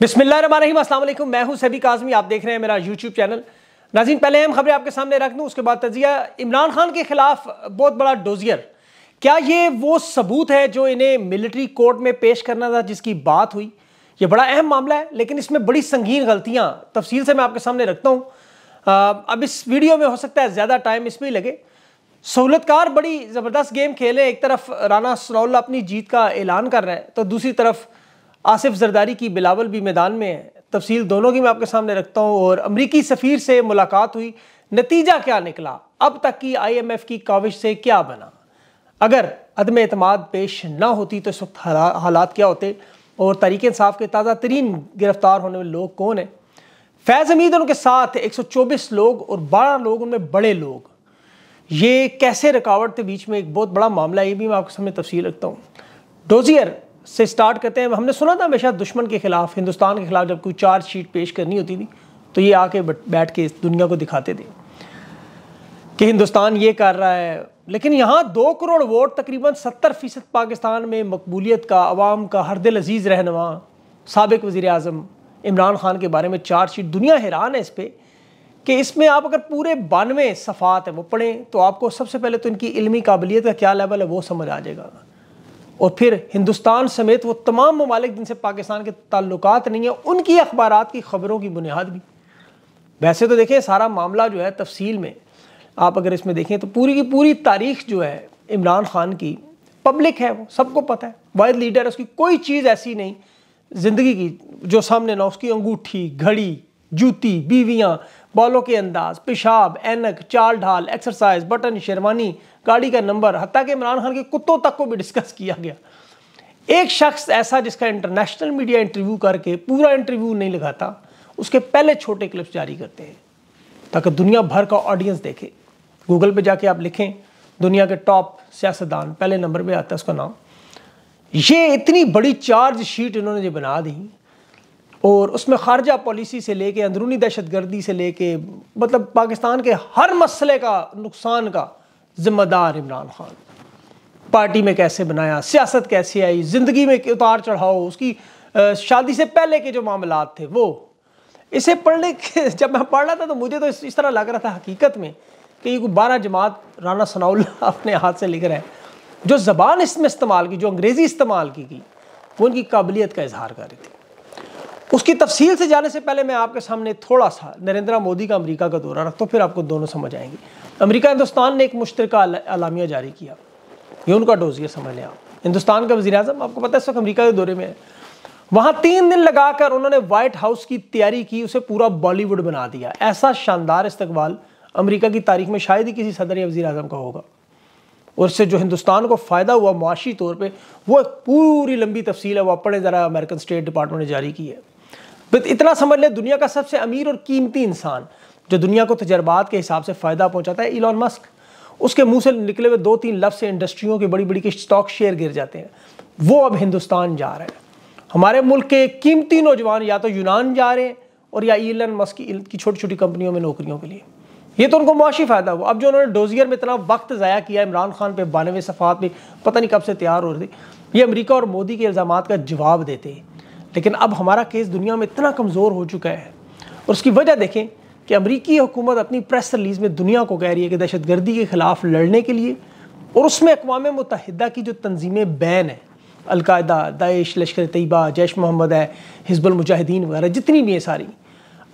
बिस्मिल्लाम मैं हूं सभी काजमी आप देख रहे हैं मेरा यूट्यूब चैनल नाजीन पहले अहम खबरें आपके सामने रख दूँ उसके बाद तजिया इमरान खान के खिलाफ बहुत बड़ा डोजियर क्या ये वो सबूत है जो इन्हें मिलिट्री कोर्ट में पेश करना था जिसकी बात हुई ये बड़ा अहम मामला है लेकिन इसमें बड़ी संगीन गलतियाँ तफसील से मैं आपके सामने रखता हूँ अब इस वीडियो में हो सकता है ज़्यादा टाइम इसमें ही लगे सहूलतकार बड़ी ज़बरदस्त गेम खेले एक तरफ राना सरोल्ला अपनी जीत का ऐलान कर रहे हैं तो दूसरी तरफ आसिफ जरदारी की बिलावल भी मैदान में है तफसील दोनों की मैं आपके सामने रखता हूँ और अमरीकी सफ़ीर से मुलाकात हुई नतीजा क्या निकला अब तक की आई एम एफ़ की काविश से क्या बना अगर अदम अतमाद पेश ना होती तो इस वक्त हालात क्या होते और तरीके इंसाफ के ताज़ा तरीन गिरफ्तार होने वाले लोग कौन हैं फैज़ हमीद उनके साथ एक सौ चौबीस लोग और बारह लोग उनमें बड़े लोग ये कैसे रुकावट थे बीच में एक बहुत बड़ा मामला ये भी मैं आपके सामने तफसील रखता हूँ डोजियर से स्टार्ट करते हैं हमने सुना था हमेशा दुश्मन के खिलाफ हिंदुस्तान के खिलाफ जब कोई चार्ज शीट पेश करनी होती थी तो ये आके बैठ के इस दुनिया को दिखाते थे कि हिंदुस्तान ये कर रहा है लेकिन यहाँ दो करोड़ वोट तकरीबन सत्तर फ़ीसद पाकिस्तान में मकबूलियत का आवाम का हर दिल अजीज़ रहनमा सबक वज़ी अजम इमरान खान के बारे में चार्जशीट दुनिया हैरान है इस पर कि इसमें आप अगर पूरे बानवे सफ़ात हैं वो पढ़ें तो आपको सबसे पहले तो इनकी इलमी काबिलियत का क्या लेवल है वो समझ आ जाएगा और फिर हिंदुस्तान समेत वो तमाम ममालिक जिनसे पाकिस्तान के ताल्लुक नहीं हैं उनकी अखबार की ख़बरों की बुनियाद भी वैसे तो देखें सारा मामला जो है तफसील में आप अगर इसमें देखें तो पूरी की पूरी तारीख जो है इमरान खान की पब्लिक है वो सबको पता है वाहिद लीडर उसकी कोई चीज़ ऐसी नहीं ज़िंदगी की जो सामने ना उसकी अंगूठी घड़ी जूती बीवियाँ बालों के अंदाज पेशाब एनक चाल ढाल एक्सरसाइज बटन शेरवानी गाड़ी का नंबर हती के इमरान खान के कुत्तों तक को भी डिस्कस किया गया एक शख्स ऐसा जिसका इंटरनेशनल मीडिया इंटरव्यू करके पूरा इंटरव्यू नहीं लगाता उसके पहले छोटे क्लिप्स जारी करते हैं ताकि दुनिया भर का ऑडियंस देखे गूगल पे जाके आप लिखें दुनिया के टॉप सियासतदान पहले नंबर पे आता है उसका नाम ये इतनी बड़ी चार्ज शीट इन्होंने जो बना दी और उसमें खारजा पॉलिसी से लेके अंदरूनी दहशत गर्दी से लेके मतलब पाकिस्तान के हर मसले का नुकसान का जिम्मेदार इमरान खान पार्टी में कैसे बनाया सियासत कैसे आई ज़िंदगी में उतार चढ़ाओ उसकी शादी से पहले के जो मामला थे वो इसे पढ़ने के जब मैं पढ़ रहा था तो मुझे तो इस, तरह लग रहा था हकीकत में कि ये बारह जमात राना सनाउल्ला अपने हाथ से लिख रहा है जो ज़बान इसमें इस्तेमाल की जो अंग्रेज़ी इस्तेमाल की गई वो उनकी काबिलियत का इजहार कर रही थी उसकी तफसील से जाने से पहले मैं आपके सामने थोड़ा सा नरेंद्र मोदी का अमरीका का दौरा रखता तो हूँ फिर आपको दोनों समझ आएंगे अमरीका हिंदुस्तान ने एक मुश्तर अलामिया जारी किया ये उनका डोजियर समझ लें आप हिंदुस्तान का वजी अजम आपको पता है इस वक्त अमरीका के दौरे में है वहाँ तीन दिन लगाकर उन्होंने वाइट हाउस की तैयारी की उसे पूरा बॉलीवुड बना दिया ऐसा शानदार इस्तकबाल अमरीका की तारीख में शायद ही किसी सदर या वजी अजम का होगा और इससे जो हिंदुस्तान को फ़ायदा हुआ मुआशी तौर पर वो एक पूरी लंबी तफसील है वो अपने ज़रा अमेरिकन स्टेट डिपार्टमेंट ने जारी की है इतना समझ लें दुनिया का सबसे अमीर और कीमती इंसान जो दुनिया को तजर्बात के हिसाब से फ़ायदा पहुँचाता है इलॉन मस्क उसके मुँह से निकले हुए दो तीन लफ्ज़ से इंडस्ट्रियों के बड़ी बड़ी के स्टॉक शेयर गिर जाते हैं वो अब हिंदुस्तान जा रहे हैं हमारे मुल्क के कीमती नौजवान या तो यूनान जा रहे हैं और या इलन मस्क की छोटी छोटी कंपनियों में नौकरियों के लिए ये तो उनको मुआशी फ़ायदा हुआ अब जो उन्होंने डोजियर में इतना वक्त ज़ाया किया इमरान खान पे बानवे सफ़ात में पता नहीं कब से तैयार हो रही थे ये अमेरिका और मोदी के इल्ज़ाम का जवाब देते हैं लेकिन अब हमारा केस दुनिया में इतना कमज़ोर हो चुका है और उसकी वजह देखें कि अमरीकी हुकूमत अपनी प्रेस रिलीज़ में दुनिया को कह रही है कि दहशत गर्दी के ख़िलाफ़ लड़ने के लिए और उसमें अकवा मुतहदा की जो तनजीमें बैन हैं अलकायदा दाइश लश्कर तयबा जैश मोहम्मद है हिजबुल मुजाहिदीन वगैरह जितनी भी हैं सारी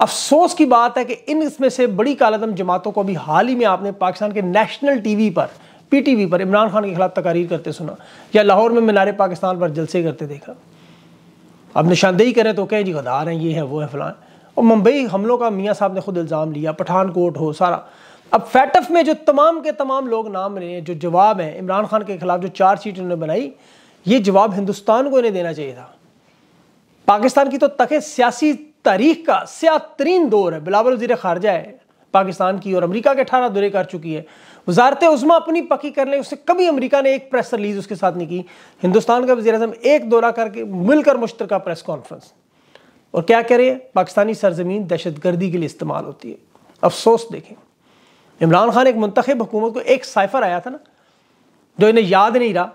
अफसोस की बात है कि इन इसमें से बड़ी कालादम जमातों को अभी हाल ही में आपने पाकिस्तान के नेशनल टी वी पर पी टी वी पर इमरान खान के खिलाफ तकारीर करते सुना या लाहौर में मीनारे पाकिस्तान पर जलसे करते देखा अब निशानदेही करें तो कहें जी गदार हैं ये है वो है फलान और मुंबई हमलों का मियाँ साहब ने खुद इल्ज़ाम लिया पठानकोट हो सारा अब फैटफ में जो तमाम के तमाम लोग नाम रहे हैं जो जवाब हैं इमरान खान के खिलाफ जो चार सीट उन्होंने बनाई ये जवाब हिंदुस्तान को इन्हें देना चाहिए था पाकिस्तान की तो तखे सियासी तारीख का सिया तरीन दौर है बिलावल वजी खारजा है पाकिस्तान की और अमरीका के अठारह दौरे कर चुकी है वजारत उजमा अपनी पक्की कर लें उससे कभी अमरीका ने एक प्रेस रिलीज उसके साथ नहीं की हिंदुस्तान का वजी अजम एक दौरा करके मिलकर मुश्तर प्रेस कॉन्फ्रेंस और क्या कह रहे हैं पाकिस्तानी सरजमीन दहशत गर्दी के लिए इस्तेमाल होती है अफसोस देखें इमरान खान एक मंतखब हुकूमत को एक साइफर आया था ना जो इन्हें याद नहीं रहा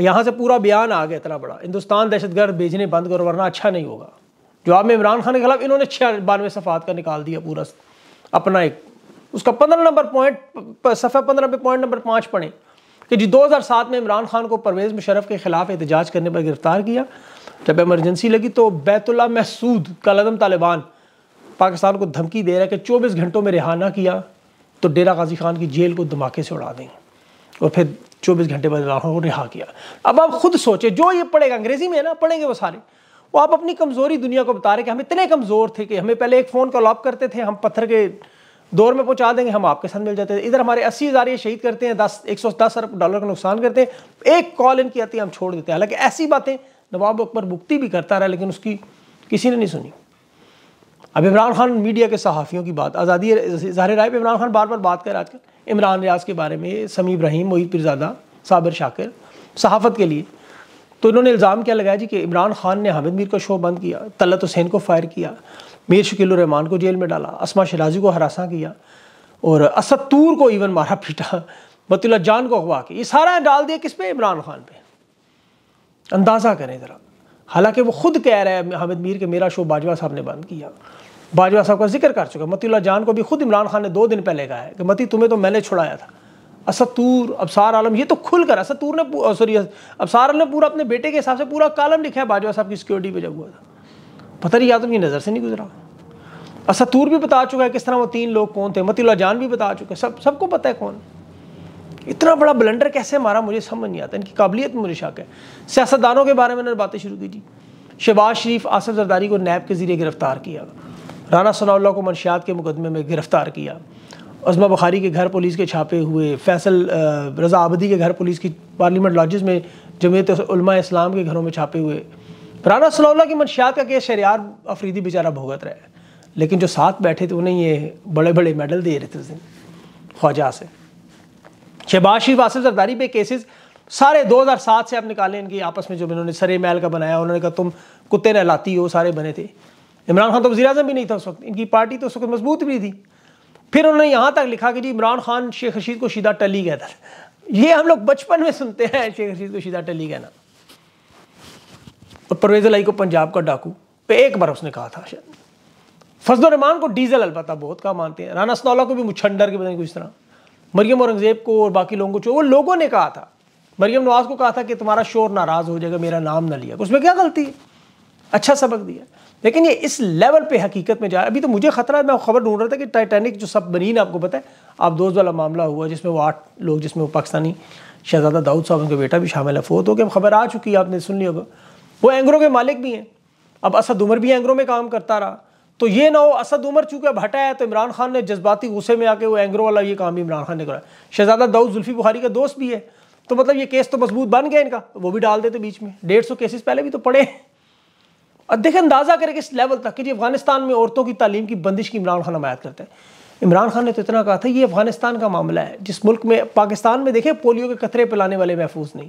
यहाँ से पूरा बयान आ गया इतना बड़ा हिंदुस्तान दहशत गर्द भेजने बंद करो वरना अच्छा नहीं होगा जवाब में इमरान खान के खिलाफ इन्होंने छः बानवे सफ़ात का निकाल दिया पूरा अपना एक उसका पंद्रह नंबर पॉइंट सफ़ा पंद्रह पे पॉइंट नंबर पाँच पढ़ें कि जी 2007 में इमरान खान को परवेज़ मुशरफ के खिलाफ एहतजाज करने पर गिरफ्तार किया जब इमरजेंसी लगी तो बैतुल्ला महसूद का कलदम तालिबान पाकिस्तान को धमकी दे रहा है कि चौबीस घंटों में रिहा ना किया तो डेरा गाजी खान की जेल को धमाके से उड़ा देंगे और फिर चौबीस घंटे बाद लाहौर को रिहा किया अब आप खुद सोचें जो ये पढ़ेगा अंग्रेज़ी में है ना पढ़ेंगे वो सारे वो आप अपनी कमज़ोरी दुनिया को बता रहे कि हम इतने कमज़ोर थे कि हमें पहले एक फ़ोन कॉल आप करते थे हम पत्थर के दौर में पहुंचा देंगे हम आपके साथ मिल जाते हैं इधर हमारे अस्सी हज़ार ये शहीद करते हैं दस एक सौ दस अरब डॉलर का नुकसान करते हैं एक कॉल इनकी आती है हम छोड़ देते हैं हालांकि ऐसी बातें नवाब अकबर मुक्ति भी करता रहा लेकिन उसकी किसी ने नहीं सुनी अब इमरान खान मीडिया के सहाफ़ियों की बात आज़ादी ज़ाहिर राय पर इमरान खान बार बार बात कर आजकल इमरान रियाज के बारे में समी इब्राहिम मोहित पिरजादा साबिर शाकिर सहाफ़त के लिए तो इन्होंने इल्ज़ाम क्या लगाया जी कि इमरान खान ने हामिद मीर का शो बंद किया तलत हुसैन को फायर किया मीर शकीलान को जेल में डाला असमा शराजी को हरासा किया और असद तूर को इवन मारा पीटा बतुल्ला जान को अगवा किया ये सारा डाल दिया किस पे इमरान खान पर अंदाज़ा करें ज़रा हालांकि वो खुद कह रहा है हामिद मीर के मेरा शो बाजवा साहब ने बंद किया बाजवा साहब का जिक्र कर चुका मतील्ला जान को भी खुद इमरान खान ने दो दिन पहले कहा है कि मती तुम्हें तो मैंने छुड़ाया था असतूर अबसार आलम ये तो खुल कर असतूर ने सॉरी अबसार आलम ने पूरा अपने बेटे के हिसाब से पूरा कालम लिखा है बाजवा साहब की सिक्योरिटी पर जब हुआ था पता नहीं याद उनकी नज़र से नहीं गुजरा असतूर भी बता चुका है किस तरह वो तीन लोग कौन थे मतील्ला जान भी बता चुके सब सबको पता है कौन इतना बड़ा ब्लंडर कैसे मारा मुझे समझ नहीं आता इनकी काबिलियत मुझे शक है सियासतदानों के बारे में इन्होंने बातें शुरू की थी शहबाज शरीफ आसफ जरदारी को नैब के ज़रिए गिरफ़्तार किया राना सनाउल्ला को मनशियात के मुकदमे में गिरफ़्तार किया उजमा बुखारी के घर पुलिस के छापे हुए फैसल रजा आबदी के घर पुलिस की पार्लियामेंट लॉजेस में जमीयत इस्लाम के घरों में छापे हुए राना सनाउल्ला की मनशियात का केस शरियार अफरीदी बेचारा भुगत रहा है लेकिन जो साथ बैठे थे उन्हें ये बड़े बड़े मेडल दे रहे थे उस दिन ख्वाजा से शहबाज शरीफ आसिफ जरदारी पे केसेस सारे 2007 से आप निकालें इनकी आपस में जो इन्होंने सरे मैल का बनाया उन्होंने कहा तुम कुत्ते नहलाती हो सारे बने थे इमरान खान तो वजी अजम भी नहीं था उस वक्त इनकी पार्टी तो उस वक्त मजबूत भी थी फिर उन्होंने यहाँ तक लिखा कि जी इमरान खान शेख रशीद को शीदा टली कहता था ये हम लोग बचपन में सुनते हैं शेख रशीद को शीदा टली कहना और परवेज अलाई को पंजाब का डाकू पे एक बार उसने कहा था शायद फजल रहमान को डीजल अलबत्ता बहुत कहा मानते हैं राना सनौला को भी मुछंडर के बताएंगे कुछ तरह मरियम औरंगज़ेब को और बाकी लोगों को वो लोगों ने कहा था मरियम नवाज को कहा था कि तुम्हारा शोर नाराज़ हो जाएगा मेरा नाम ना लिया उसमें क्या गलती है अच्छा सबक दिया लेकिन ये इस लेवल पे हकीकत में जा अभी तो मुझे खतरा है मैं खबर ढूंढ रहा था कि टाइटैनिक जो सब ना आपको पता है आप दोस्त वाला मामला हुआ जिसमें वो आठ लोग जिसमें वो पाकिस्तानी शहजादा दाऊद साहब उनका बेटा भी शामिल है फोत हो गया खबर आ चुकी है आपने सुन ली होगा वो एंग्रो के मालिक भी हैं अब असद उमर भी एंग्रो में काम करता रहा तो ये ना हो असद उमर चूंकि अब हटाया तो इमरान खान ने जज्बाती गुस्से में आके वो एंग्रो वाला ये काम इमरान खान ने करा शहजादा दाऊद जुल्फी बुखारी का दोस्त भी है तो मतलब ये केस तो मजबूत बन गया इनका वो भी डाल देते बीच में डेढ़ सौ केसेस पहले भी तो पड़े हैं और देखें अंदाज़ा करें किस लेवल तक कि जी अफगानिस्तान में औरतों की तालीम की बंदिश की इमरान खान हमायत करते हैं इमरान खान ने तो इतना कहा था ये अफगानिस्तान का मामला है जिस मुल्क में पाकिस्तान में देखें पोलियो के कतरे पिलाने वाले महफूज नहीं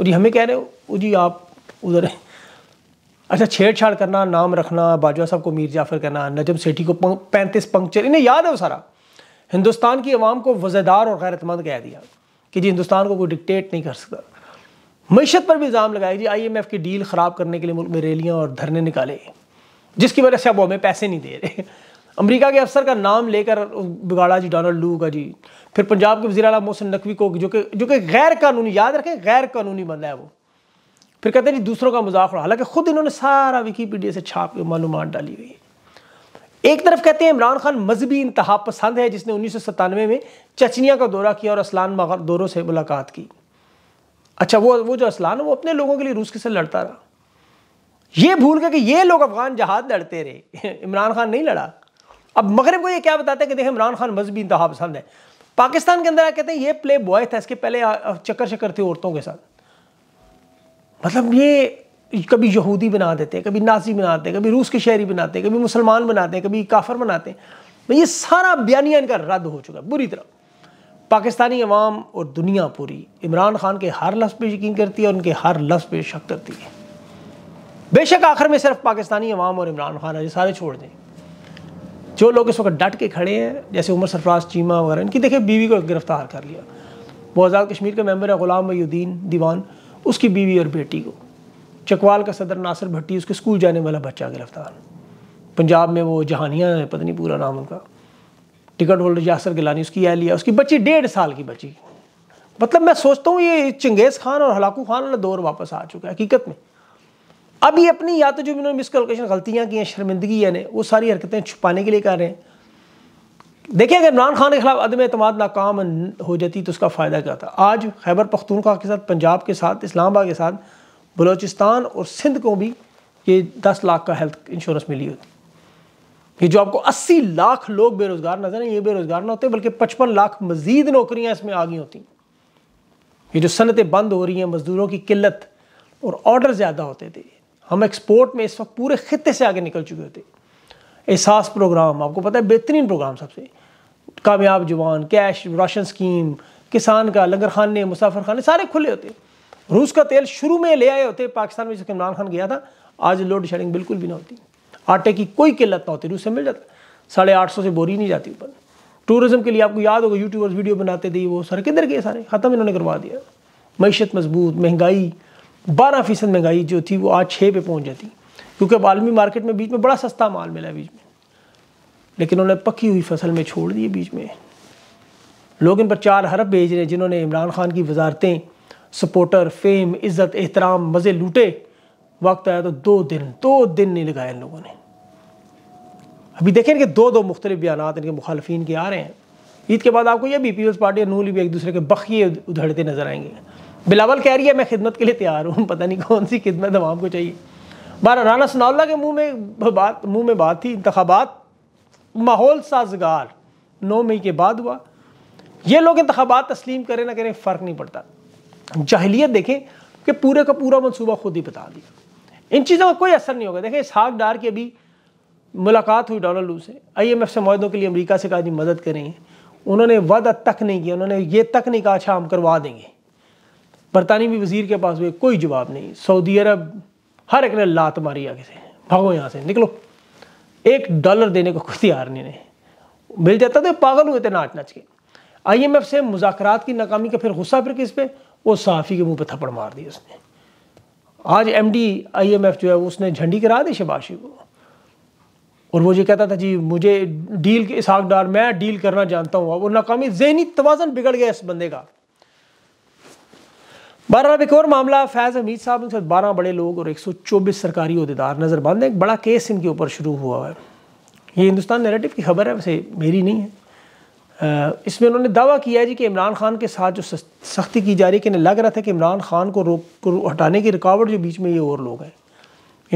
और ये हमें कह रहे हो जी आप उधर हैं अच्छा छेड़छाड़ करना नाम रखना बाजवा साहब को मीर जाफर कहना नजम सेठी को पैंतीस पंक्चर इन्हें याद है वो सारा हिंदुस्तान की आवाम को वज़ेदार और गैरतमंद कह दिया कि जी हिंदुस्तान को कोई डिक्टेट नहीं कर सकता मीशत पर भी इल्ज़ाम लगाया जी आईएमएफ की डील ख़राब करने के लिए मुल्क में रैलियाँ और धरने निकाले जिसकी वजह से अब हमें पैसे नहीं दे रहे अमरीका के अफसर का नाम लेकर बिगाड़ा जी डोनाल्ड लू का जी फिर पंजाब के वजी अला मोहसिन नकवी को जो कि जो कि गैर कानूनी याद रखें गैर कानूनी बंदा है वो फिर कहते हैं दूसरों का मजाक उड़ा हालांकि खुद इन्होंने सारा विकीपीडिया से छाप के मालूम डाली हुई है एक तरफ कहते हैं इमरान खान मजहबी इंतहा पसंद है जिसने उन्नीस में चचनिया का दौरा किया और असलान दौरों से मुलाकात की अच्छा वो वो जो असलान है वो अपने लोगों के लिए रूस के से लड़ता रहा ये भूल गया कि ये लोग अफगान जहाज लड़ते रहे इमरान खान नहीं लड़ा अब मगरब को ये क्या बताते हैं कि देखें इमरान खान मजहबी इंतहा पसंद है पाकिस्तान के अंदर कहते हैं ये प्ले बॉय था इसके पहले चक्कर शक्कर थे औरतों के साथ मतलब ये कभी यहूदी बना देते हैं कभी नाजी बनाते हैं कभी रूस के शहरी बनाते हैं कभी मुसलमान बनाते हैं कभी काफर बनाते हैं तो ये सारा बयानिया इनका रद्द हो चुका है बुरी तरह पाकिस्तानी अवाम और दुनिया पूरी इमरान खान के हर लफ्ज़ पे यकीन करती है और उनके हर लफ्ज़ पे शक करती है बेशक आखिर में सिर्फ पाकिस्तानी अवाम और इमरान खान है सारे छोड़ दें जो लोग इस वक्त डट के खड़े हैं जैसे उमर सरफराज चीमा वगैरह इनकी देखिए बीवी को गिरफ्तार कर लिया वो आज़ाद कश्मीर के मेम्बर है ग़ुलाम मयुद्दीन दीवान उसकी बीवी और बेटी को चकवाल का सदर नासिर भट्टी उसके स्कूल जाने वाला बच्चा गिरफ्तार पंजाब में वो जहानिया है पता नहीं पूरा नाम उनका टिकट होल्डर यासर गिलानी उसकी लिया उसकी बच्ची डेढ़ साल की बच्ची मतलब मैं सोचता हूँ ये चंगेज़ खान और हलाकू खान वाला दौर वापस आ चुका है हकीकत में अभी अपनी या तो जो इन्होंने मिसकलकेशन गलतियाँ की हैं शर्मिंदगी ने वो सारी हरकतें छुपाने के लिए कर रहे हैं देखिए अगर इमरान खान के खिलाफ अदम अतमाद नाकाम हो जाती तो उसका फ़ायदा क्या था आज खैबर पख्तूनखा के साथ पंजाब के साथ इस्लामाबाद के साथ बलोचिस्तान और सिंध को भी ये दस लाख का हेल्थ इंश्योरेंस मिली होती ये जो आपको अस्सी लाख लोग बेरोज़गार नजर हैं ये बेरोज़गार ना होते बल्कि पचपन लाख मज़ीद नौकरियाँ इसमें आ गई होती ये जो सनतें बंद हो रही हैं मज़दूरों की किल्लत और ऑर्डर ज़्यादा होते थे हम एक्सपोर्ट में इस वक्त पूरे खत्े से आगे निकल चुके होते एहसास प्रोग्राम आपको पता है बेहतरीन प्रोग्राम सबसे कामयाब जवान कैश राशन स्कीम किसान का लंगर खाने मुसाफर खाने सारे खुले होते रूस का तेल शुरू में ले आए होते पाकिस्तान में जब इमरान खान गया था आज लोड शेडिंग बिल्कुल भी ना होती आटे की कोई किल्लत ना होती रूस से मिल जाता साढ़े आठ सौ से बोरी नहीं जाती ऊपर टूरिज़म के लिए आपको याद होगा यूट्यूबर्स वीडियो बनाते थे वो सर किधर गए सारे ख़त्म इन्होंने करवा दिया मीशत मजबूत महंगाई बारह फीसद महंगाई जो थी वो आज छः पे पहुँच जाती क्योंकि अब आलमी मार्केट में बीच में बड़ा सस्ता माल मिला बीच में लेकिन उन्होंने पकी हुई फसल में छोड़ दिए बीच में लोग इन पर चार हरब भेज रहे हैं जिन्होंने इमरान खान की वजारतें सपोर्टर फेम इज़्ज़त एहतराम मज़े लूटे वक्त आया तो दो दिन दो दिन नहीं लगाए इन लोगों ने अभी देखें कि दो दो मुख्तलि बयान इनके मुखालफी के आ रहे हैं ईद के बाद आपको यह भी पीपल्स पार्टी और नूली भी एक दूसरे के बखिए उधड़ते नजर आएंगे बिलावल कह रही है मैं खिदमत के लिए तैयार हूँ पता नहीं कौन सी खिदमत हम आपको चाहिए बार राना सनाउल्ला के मुंह में बात मुंह में बात थी इंतबात माहौल साजगार नौ मई के बाद हुआ ये लोग इंतबात तस्लीम करें ना करें फ़र्क नहीं पड़ता जहलीत देखें कि पूरे का पूरा मनसूबा खुद ही बता दिया इन चीज़ों का कोई असर नहीं होगा देखें साग डार की अभी मुलाकात हुई डोनाल्ड लू से आई एम एफ से माहों के लिए अमरीका से कहा जी मदद करें उन्होंने वादा तक नहीं किया उन्होंने ये तक नहीं कहा अच्छा हम करवा देंगे बरतानवी वजीर के पास हुए कोई जवाब नहीं सऊदी अरब हर एक ने लात मारी आगे से भागो यहाँ से निकलो एक डॉलर देने को खुशी तैयार नहीं ने मिल जाता तो पागल हुए थे नाच नाच के आईएमएफ से मुजाकरात की नाकामी का फिर गुस्सा फिर किस पे वो साफी के मुंह पे थप्पड़ मार दिया उसने आज एमडी आईएमएफ जो है उसने झंडी करा दी शबाशी को और वो ये कहता था जी मुझे डील के इसहाक डार मैं डील करना जानता हूँ वो नाकामी जहनी तोज़न बिगड़ गया इस बंदे का बहरहाल एक और मामला फैज़ हमीद साहब उनसे तो बारह बड़े लोग और एक सौ चौबीस सरकारी अहदेदार नज़रबंद हैं एक बड़ा केस इनके ऊपर शुरू हुआ है ये हिंदुस्तान नेरेटिव की खबर है वैसे मेरी नहीं है इसमें उन्होंने दावा किया है जी कि इमरान खान के साथ जो सख्ती की जा रही है कि इन्हें लग रहा था कि इमरान खान को रोक को हटाने की रुकावट जो बीच में ये और लोग हैं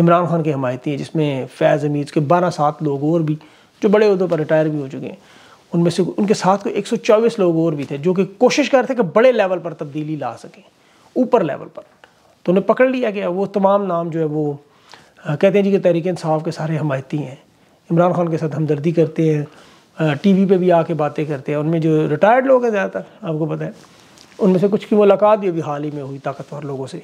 इमरान खान के हमायती है जिसमें फैज़ हमीद के बारह सात लोग और भी जो बड़े उहदों पर रिटायर भी हो चुके हैं उनमें से उनके साथ को एक सौ चौबीस लोग और भी थे जो कि कोशिश कर रहे थे कि बड़े लेवल पर तब्दीली ला सकें ऊपर लेवल पर तो उन्हें पकड़ लिया गया वो तमाम नाम जो है वो कहते हैं जी कि तहरीक इंसाफ के सारे हमायती हैं इमरान खान के साथ हमदर्दी करते हैं टी वी पर भी आके बातें करते हैं उनमें जो रिटायर्ड लोग हैं ज़्यादातर आपको पता है उनमें से कुछ की मुलाकात भी अभी हाल ही में हुई ताकतवर लोगों से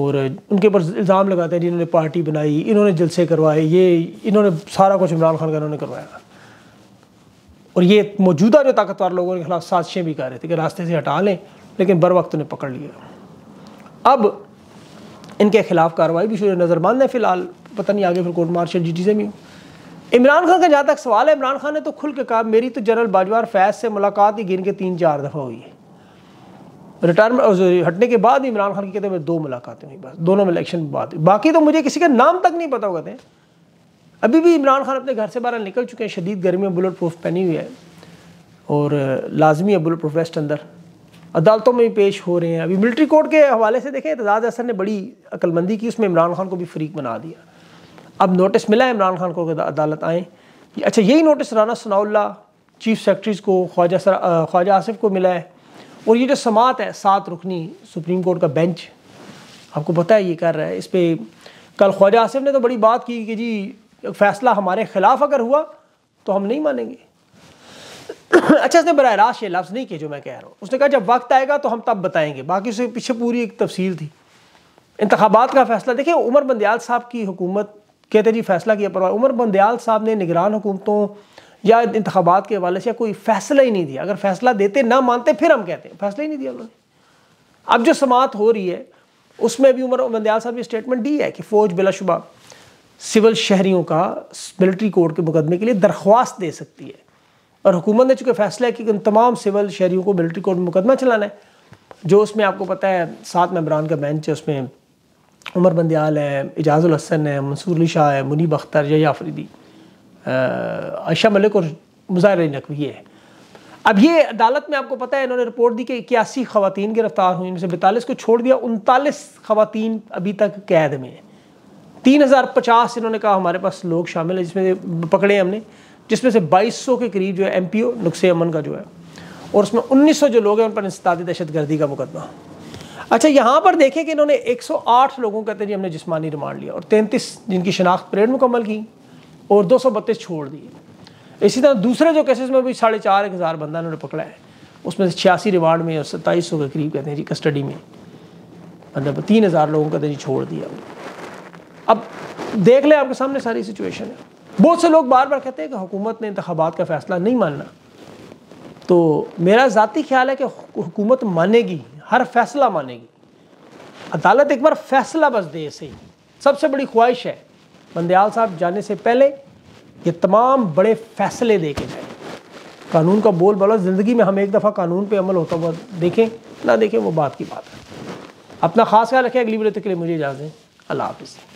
और उनके ऊपर इल्ज़ाम लगाते हैं जिन्होंने पार्टी बनाई इन्होंने जलसे करवाए ये इन्होंने सारा कुछ इमरान खान का इन्होंने करवाया और ये मौजूदा जो ताकतवर लोगों के खिलाफ साजिशें भी कर रहे थे कि रास्ते से हटा लें लेकिन बर वक्त ने पकड़ लिया अब इनके खिलाफ कार्रवाई भी शुरू नज़रबान ने फिलहाल पता नहीं आगे फिर कोर्ट मार्शल जी टी भी हो इमरान खान का जहाँ तक सवाल है इमरान खान ने तो खुल के कहा मेरी तो जनरल बाजवा फैज से मुलाकात ही गिन के तीन चार दफ़ा हुई है रिटायरमेंट हटने के बाद इमरान खान की कहते हैं दो मुलाकातें हुई बस दोनों में इलेक्शन में बात बाकी तो मुझे किसी का नाम तक नहीं पता होते थे अभी भी इमरान खान अपने घर से बाहर निकल चुके हैं शदीद गर्मी में बुलेट प्रूफ पहनी हुई है और लाजमी है बुलेट प्रूफ वेस्ट अंदर अदालतों में भी पेश हो रहे हैं अभी मिलिट्री कोर्ट के हवाले से देखें एतजाज़ असर ने बड़ी अकलमंदी की उसमें इमरान खान को भी फरीक बना दिया अब नोटिस मिला है इमरान खान को अदालत आएँ अच्छा यही notice Rana Sanaullah chief secretaries को ख्वाजा ख्वाजा आसिफ को मिला है और ये जो समात है सात रुकनी सुप्रीम कोर्ट का बेंच आपको पता है ये कर रहा है इस पर कल ख्वाजा आसिफ ने तो बड़ी बात की कि जी फैसला हमारे ख़िलाफ़ अगर हुआ तो हम नहीं मानेंगे अच्छा इसने बरह रास्त ये लफ्ज़ नहीं किया जो मैं कह रहा हूँ उसने कहा जब वक्त आएगा तो हम तब बताएंगे बाकी उसके पीछे पूरी एक तफसील थी इंतबात का फैसला देखिए उमर बंदयाल साहब की हुकूमत कहते जी फैसला किया पर उमर बंदयाल साहब ने निगरान हुकूमतों या इंतबात के हवाले से कोई फैसला ही नहीं दिया अगर फैसला देते ना मानते फिर हम कहते हैं फैसला ही नहीं दिया उन्होंने अब जो समात हो रही है उसमें भी उमर बंदयाल साहब ने स्टेटमेंट दी है कि फ़ौज बिलाशुबा सिविल शहरीों का मिलिट्री कोर्ट के मुकदमे के लिए दरख्वास्त दे सकती है और हुकूमत ने चूँकि फैसला किया कि उन तमाम सिविल शहरीों को मिलिट्री कोर्ट में मुकदमा चलाना है जो उसमें आपको पता है सात मेबरान का बेंच है उसमें उमर बंदयाल है एजाज़ुल हसन है मंसूर अली शाह है मुनीब अख्तर जय आफरीदी आयशा मलिक और मुजाहिर नकवी है अब ये अदालत में आपको पता है इन्होंने रिपोर्ट दी कि इक्यासी खातन गिरफ्तार हुई इनमें से बैतालीस को छोड़ दिया उनतालीस खातन अभी तक कैद में हैं तीन हज़ार पचास इन्होंने कहा हमारे पास लोग शामिल हैं जिसमें पकड़े हमने जिसमें से 2200 के करीब जो है एम पी ओ नुस्खे अमन का जो है और उसमें 1900 जो लोग हैं उन पर इंसदादी दहशत गर्दी का मुकदमा अच्छा यहाँ पर देखें कि इन्होंने 108 लोगों कहते जी हमने जिसमानी रिमांड लिया और 33 जिनकी शनाख्त परेड मुकम्मल की और दो छोड़ दिए इसी तरह दूसरे जो केसेज में भी साढ़े चार एक हज़ार बंदा इन्होंने पकड़ा है उसमें से छियासी रिमांड में और सत्ताईस सौ के करीब कहते हैं जी कस्टडी में मतलब तीन हज़ार लोगों का जी छोड़ दिया अब देख लें आपके सामने सारी सिचुएशन है बहुत से लोग बार बार कहते हैं कि हुकूमत ने इंतबात का फ़ैसला नहीं मानना तो मेरा ज़ाती ख्याल है कि हुकूमत मानेगी हर फैसला मानेगी अदालत एक बार फैसला बस दे सही सबसे बड़ी ख्वाहिश है बंदयाल साहब जाने से पहले ये तमाम बड़े फैसले दे के जाए कानून का बोल बोला ज़िंदगी में हम एक दफ़ा कानून पे अमल होता हुआ देखें ना देखें वो बात की बात है अपना ख़ास ख्याल रखें अगली वीडियो तक के लिए मुझे इजाज़ें अल्लाह हाफिज़